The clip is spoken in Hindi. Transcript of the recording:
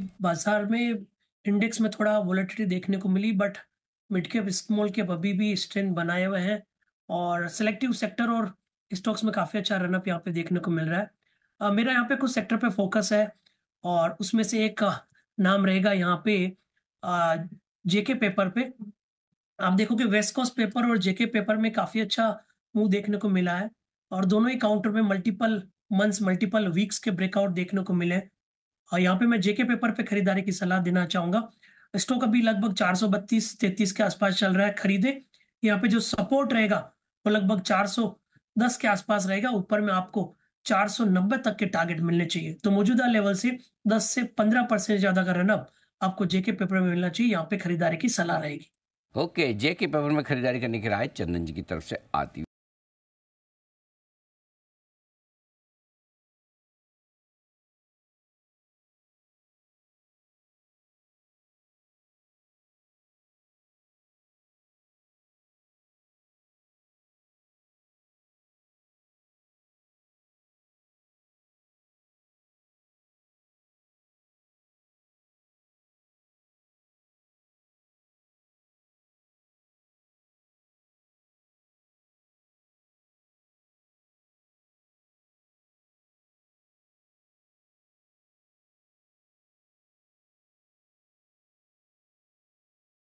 बाजार में इंडेक्स में थोड़ा वोलेटिलिटी देखने को मिली but mid cap small cap अभी भी स्ट्रेंथ बनाए हुए हैं और सेलेक्टिव सेक्टर और स्टॉक्स में काफ़ी अच्छा रनअप यहाँ पे देखने को मिल रहा है आ, मेरा यहाँ पे कुछ सेक्टर पे फोकस है और उसमें से एक नाम रहेगा यहाँ पे जेके पेपर पे आप देखो कि वेस्ट कोस्ट पेपर और जेके पेपर में काफ़ी अच्छा मूव देखने को मिला है और दोनों ही काउंटर में मल्टीपल मंथ्स मल्टीपल वीक्स के ब्रेकआउट देखने को मिले हैं और यहाँ पे मैं जेके पेपर पे खरीदारी की सलाह देना चाहूंगा स्टॉक अभी लगभग चार सौ बत्तीस तैतीस के आसपास चल रहा है खरीदे यहाँ पे जो सपोर्ट रहेगा वो लगभग चार सौ दस के आसपास रहेगा ऊपर में आपको चार सौ नब्बे तक के टारगेट मिलने चाहिए तो मौजूदा लेवल से दस से पंद्रह परसेंट ज्यादा का रनअप आपको जेके पेपर में मिलना चाहिए यहाँ पे खरीदारी की सलाह रहेगी ओके जेके पेपर में खरीदारी करने की राय चंदन जी की तरफ से आती